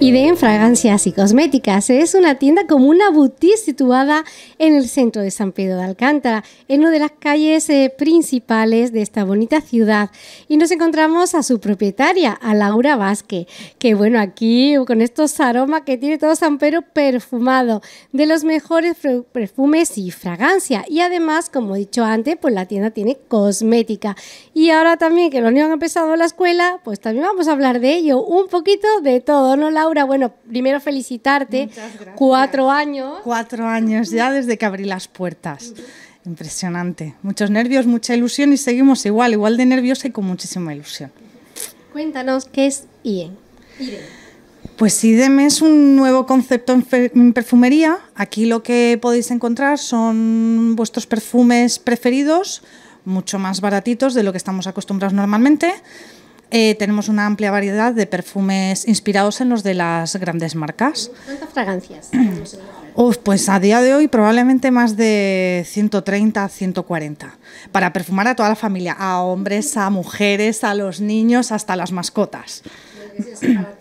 y de fragancias y cosméticas. Es una tienda como una boutique situada en el centro de San Pedro de Alcántara, en una de las calles eh, principales de esta bonita ciudad. Y nos encontramos a su propietaria, a Laura Vázquez, que bueno, aquí con estos aromas que tiene todo San Pedro perfumado, de los mejores perfumes y fragancia. Y además, como he dicho antes, pues la tienda tiene cosmética. Y ahora también que los niños han empezado la escuela, pues también vamos a hablar de ello, un poquito de todo, ¿no, Laura? bueno, primero felicitarte. Cuatro años. Cuatro años ya desde que abrí las puertas. Impresionante. Muchos nervios, mucha ilusión y seguimos igual, igual de nerviosa y con muchísima ilusión. Cuéntanos qué es IEM. Pues IDEM es un nuevo concepto en, perfumería. Aquí lo que podéis encontrar son vuestros perfumes preferidos, mucho más baratitos de lo que estamos acostumbrados normalmente. Eh, tenemos una amplia variedad de perfumes inspirados en los de las grandes marcas. ¿Cuántas fragancias? pues a día de hoy probablemente más de 130, 140, para perfumar a toda la familia, a hombres, a mujeres, a los niños, hasta las mascotas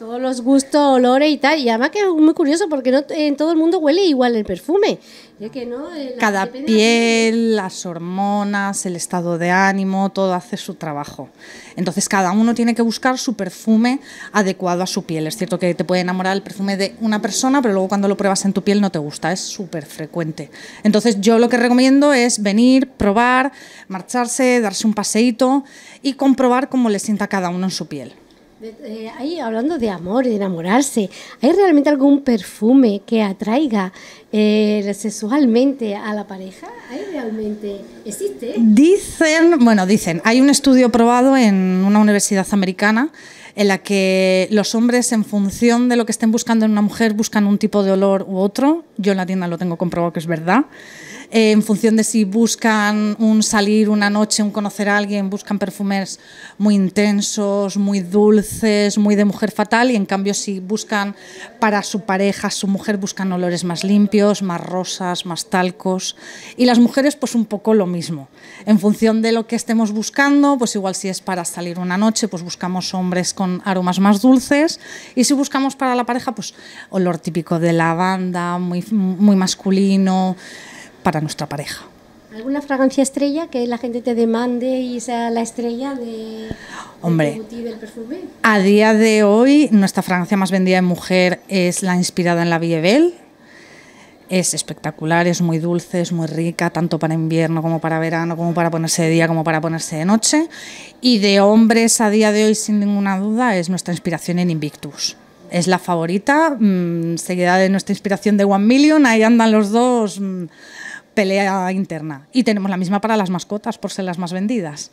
todos los gustos, olores y tal. Y además que es muy curioso porque no en todo el mundo huele igual el perfume. Eh, cada piel, las hormonas, el estado de ánimo, todo hace su trabajo. Entonces cada uno tiene que buscar su perfume adecuado a su piel. Es cierto que te puede enamorar el perfume de una persona, pero luego cuando lo pruebas en tu piel no te gusta, es súper frecuente. Entonces yo lo que recomiendo es venir, probar, marcharse, darse un paseíto y comprobar cómo le sienta cada uno en su piel. Eh, ahí hablando de amor y de enamorarse, ¿hay realmente algún perfume que atraiga eh, sexualmente a la pareja? ¿Hay realmente? ¿Existe? Dicen, bueno, dicen, hay un estudio probado en una universidad americana en la que los hombres, en función de lo que estén buscando en una mujer, buscan un tipo de olor u otro. Yo en la tienda lo tengo comprobado que es verdad. Eh, en función de si buscan un salir una noche, un conocer a alguien, buscan perfumes muy intensos, muy dulces, muy de mujer fatal y en cambio si buscan para su pareja, su mujer, buscan olores más limpios, más rosas, más talcos y las mujeres pues un poco lo mismo. En función de lo que estemos buscando, pues igual si es para salir una noche, pues buscamos hombres con aromas más dulces y si buscamos para la pareja, pues olor típico de lavanda, muy, muy masculino, para nuestra pareja. ¿Alguna fragancia estrella que la gente te demande y sea la estrella de, Hombre, perfume? A día de hoy, nuestra fragancia más vendida en mujer es la inspirada en la viebel Es espectacular, es muy dulce, es muy rica, tanto para invierno como para verano, como para ponerse de día, como para ponerse de noche. Y de hombres a día de hoy, sin ninguna duda, es nuestra inspiración en Invictus es la favorita, mm, seguida de nuestra inspiración de One Million, ahí andan los dos mm, pelea interna. Y tenemos la misma para las mascotas, por ser las más vendidas.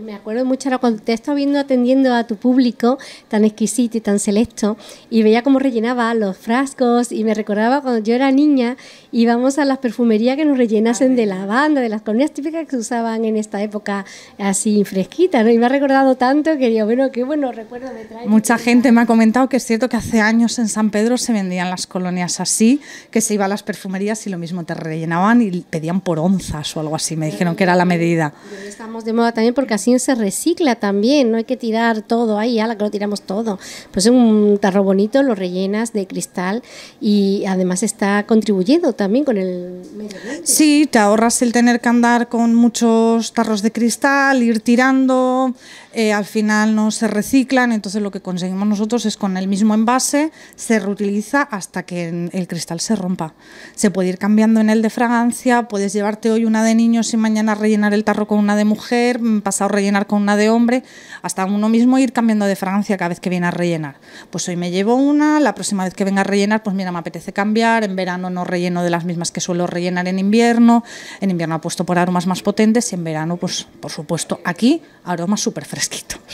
me acuerdo mucho cuando te estaba viendo atendiendo a tu público tan exquisito y tan selecto y veía cómo rellenaba los frascos y me recordaba cuando yo era niña íbamos a las perfumerías que nos rellenasen de lavanda, de las colonias típicas que se usaban en esta época así fresquita, Y me ha recordado tanto que digo, bueno, qué bueno recuerdo me trae. Mucha gente me ha comentado que es cierto que hace años en San Pedro se vendían las colonias así, que se iba a las perfumerías y lo mismo te rellenaban y pedían por onzas o algo así, me dijeron que era la medida. Estamos de moda también porque así se recicla también, no hay que tirar todo ahí, la que lo tiramos todo. Pues es un tarro bonito, lo rellenas de cristal y además está contribuyendo también con el medio ambiente. Sí, te ahorras el tener que andar con muchos tarros de cristal, ir tirando, eh, al final no se reciclan, entonces lo que conseguimos nosotros es con el mismo envase se reutiliza hasta que el cristal se rompa. Se puede ir cambiando en el de fragancia, puedes llevarte hoy una de niños y mañana rellenar el tarro con una de mujer, mm, pasado rellenar con una de hombre, hasta uno mismo ir cambiando de fragancia cada vez que viene a rellenar. Pues hoy me llevo una, la próxima vez que venga a rellenar, pues mira, me apetece cambiar, en verano no relleno de las mismas que suelo rellenar en invierno, en invierno apuesto por aromas más potentes y en verano, pues por supuesto aquí aromas súper frescos.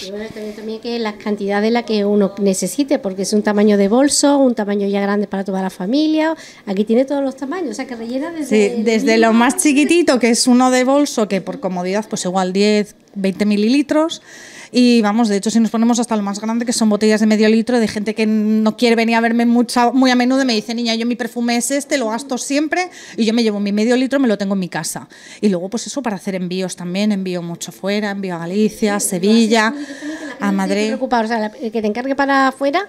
Y bueno, también, también que la cantidades de la que uno necesite, porque es un tamaño de bolso, un tamaño ya grande para toda la familia. Aquí tiene todos los tamaños, o sea que rellena desde. Sí, desde lo más chiquitito, que es uno de bolso, que por comodidad, pues igual 10, 20 mililitros. Y vamos, de hecho, si nos ponemos hasta lo más grande, que son botellas de medio litro, de gente que no quiere venir a verme muy a menudo, me dice, niña, yo mi perfume es este, lo gasto siempre, y yo me llevo mi medio litro, me lo tengo en mi casa. Y luego, pues eso, para hacer envíos también, envío mucho fuera, envío a Galicia, Sevilla, a Madrid. o sea, que te encargue para afuera,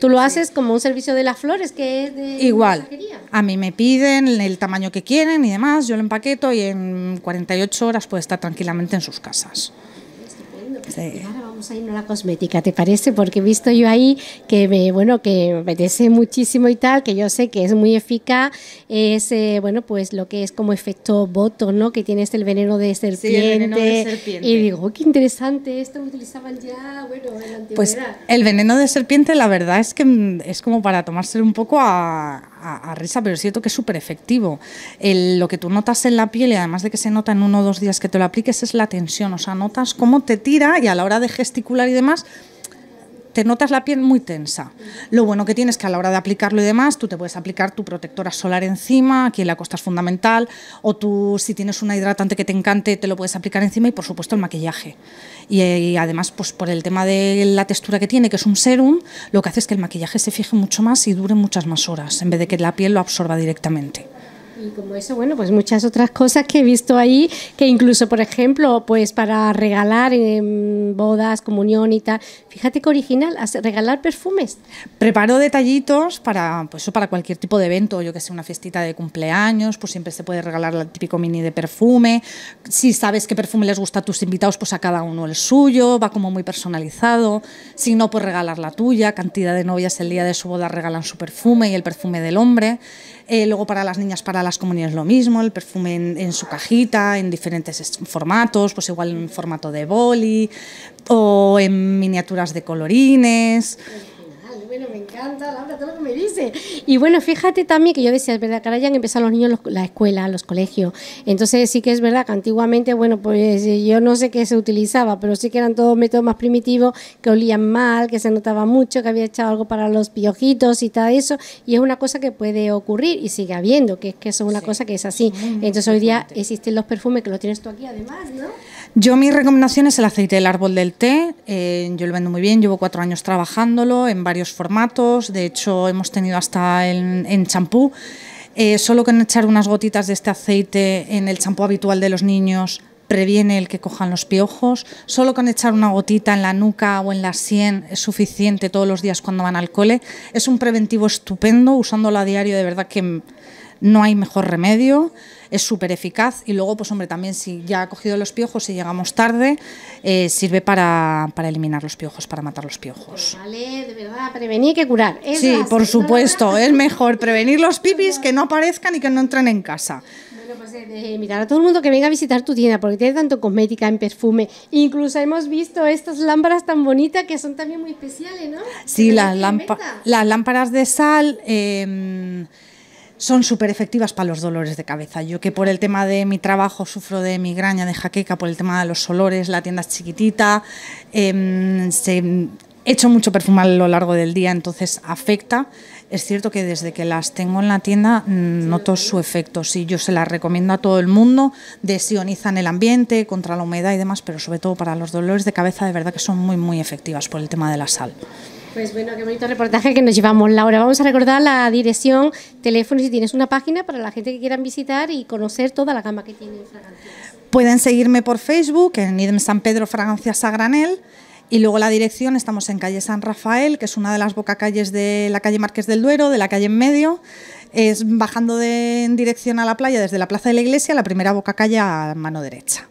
tú lo haces como un servicio de las flores, que es Igual, a mí me piden el tamaño que quieren y demás, yo lo empaqueto y en 48 horas puede estar tranquilamente en sus casas. 哎。vamos a la cosmética, ¿te parece? Porque he visto yo ahí que me, bueno, que me apetece muchísimo y tal, que yo sé que es muy eficaz, es, eh, bueno, pues lo que es como efecto voto, ¿no? Que tienes este, el veneno de serpiente. Y digo, oh, qué interesante, esto lo utilizaban ya, bueno, en la antigüedad. Pues el veneno de serpiente, la verdad es que es como para tomarse un poco a, a, risa, pero es cierto que es súper efectivo. El, lo que tú notas en la piel, y además de que se nota en uno o dos días que te lo apliques, es la tensión. O sea, notas cómo te tira y a la hora de y demás, te notas la piel muy tensa. Lo bueno que tienes es que a la hora de aplicarlo y demás, tú te puedes aplicar tu protectora solar encima, aquí en la costa es fundamental, o tú si tienes una hidratante que te encante, te lo puedes aplicar encima y por supuesto el maquillaje. Y, además, pues por el tema de la textura que tiene, que es un serum, lo que hace es que el maquillaje se fije mucho más y dure muchas más horas, en vez de que la piel lo absorba directamente. Y como eso, bueno, pues muchas otras cosas que he visto ahí, que incluso, por ejemplo, pues para regalar en bodas, comunión y tal, fíjate que original, regalar perfumes. Preparo detallitos para, pues, para cualquier tipo de evento, yo que sé, una fiestita de cumpleaños, pues siempre se puede regalar el típico mini de perfume. Si sabes qué perfume les gusta a tus invitados, pues a cada uno el suyo, va como muy personalizado. Si no, pues regalar la tuya, cantidad de novias el día de su boda regalan su perfume y el perfume del hombre. Eh, luego para las niñas, para las comunidades lo mismo, el perfume en, su cajita, en diferentes formatos, pues igual en formato de boli o en miniaturas de colorines me encanta, Laura, todo lo que me dice. Y bueno, fíjate también que yo decía, es verdad que ahora ya han empezado los niños la escuela, los colegios. Entonces sí que es verdad que antiguamente, bueno, pues eh, yo no sé qué se utilizaba, pero sí que eran todos métodos más primitivos, que olían mal, que se notaba mucho, que había echado algo para los piojitos y tal eso. Y es una cosa que puede ocurrir y sigue habiendo, que es que eso es una cosa que es así. Entonces hoy día existen los perfumes, que lo tienes tú aquí además, ¿no? Yo mi recomendación es el aceite del árbol del té. Eh, yo lo vendo muy bien, llevo cuatro años trabajándolo en varios formatos. De hecho, hemos tenido hasta en champú. Eh, solo con echar unas gotitas de este aceite en el champú habitual de los niños previene el que cojan los piojos. Solo con echar una gotita en la nuca o en la sien es suficiente todos los días cuando van al cole. Es un preventivo estupendo, usándolo a diario de verdad que no hay mejor remedio es súper eficaz y luego, pues hombre, también si ya ha cogido los piojos y llegamos tarde, eh, sirve para, eliminar los piojos, para matar los piojos. Pues vale, de verdad, prevenir que curar. sí, por supuesto, es mejor prevenir los pipis que no aparezcan y que no entren en casa. Bueno, pues eh, mirar a todo el mundo que venga a visitar tu tienda, porque tiene tanto cosmética en perfume. Incluso hemos visto estas lámparas tan bonitas que son también muy especiales, ¿no? Sí, las, lámparas de sal. Em, son súper efectivas para los dolores de cabeza. Yo que por el tema de mi trabajo sufro de migraña, de jaqueca, por el tema de los olores, la tienda es chiquitita, eh, se, echo mucho perfume a lo largo del día, entonces afecta. Es cierto que desde que las tengo en la tienda mm, noto su efecto. Sí, yo se las recomiendo a todo el mundo, desionizan el ambiente contra la humedad y demás, pero sobre todo para los dolores de cabeza de verdad que son muy muy efectivas por el tema de la sal. Pues bueno, qué bonito reportaje que nos llevamos, Laura. Vamos a recordar la dirección, teléfono, si tienes una página para la gente que quieran visitar y conocer toda la gama que tiene Fragancias. Pueden seguirme por Facebook, en IDEM San Pedro Fragancias Sagranel, Y luego la dirección, estamos en calle San Rafael, que es una de las bocacalles de la calle Márquez del Duero, de la calle en medio. Es bajando en dirección a la playa desde la plaza de la iglesia, la primera bocacalle a mano derecha.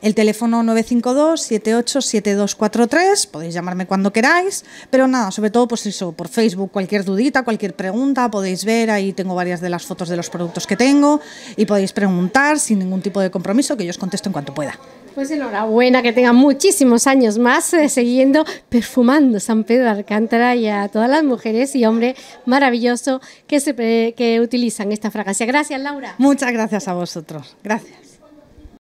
El teléfono 952-787243, podéis llamarme cuando queráis, pero nada, sobre todo pues eso, por Facebook, cualquier dudita, cualquier pregunta, podéis ver, ahí tengo varias de las fotos de los productos que tengo y podéis preguntar sin ningún tipo de compromiso, que yo os contesto en cuanto pueda. Pues enhorabuena, que tengan muchísimos años más eh, siguiendo perfumando San Pedro de Alcántara y a todas las mujeres y hombres maravillosos que, se, que utilizan esta fragancia. Gracias, Laura. Muchas gracias a vosotros. Gracias.